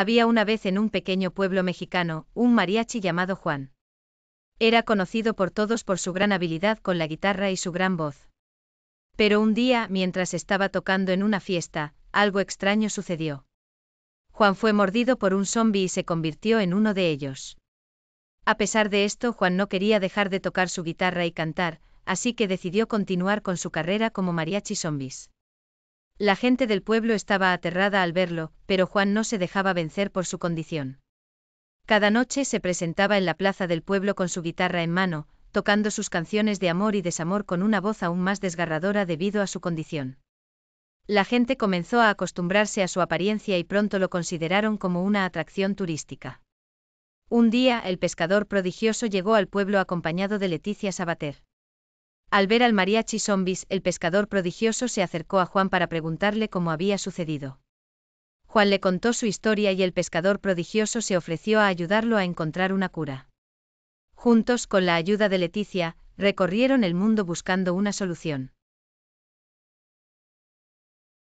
Había una vez en un pequeño pueblo mexicano, un mariachi llamado Juan. Era conocido por todos por su gran habilidad con la guitarra y su gran voz. Pero un día, mientras estaba tocando en una fiesta, algo extraño sucedió. Juan fue mordido por un zombi y se convirtió en uno de ellos. A pesar de esto, Juan no quería dejar de tocar su guitarra y cantar, así que decidió continuar con su carrera como mariachi zombies. La gente del pueblo estaba aterrada al verlo, pero Juan no se dejaba vencer por su condición. Cada noche se presentaba en la plaza del pueblo con su guitarra en mano, tocando sus canciones de amor y desamor con una voz aún más desgarradora debido a su condición. La gente comenzó a acostumbrarse a su apariencia y pronto lo consideraron como una atracción turística. Un día el pescador prodigioso llegó al pueblo acompañado de Leticia Sabater. Al ver al mariachi Zombis, el pescador prodigioso se acercó a Juan para preguntarle cómo había sucedido. Juan le contó su historia y el pescador prodigioso se ofreció a ayudarlo a encontrar una cura. Juntos, con la ayuda de Leticia, recorrieron el mundo buscando una solución.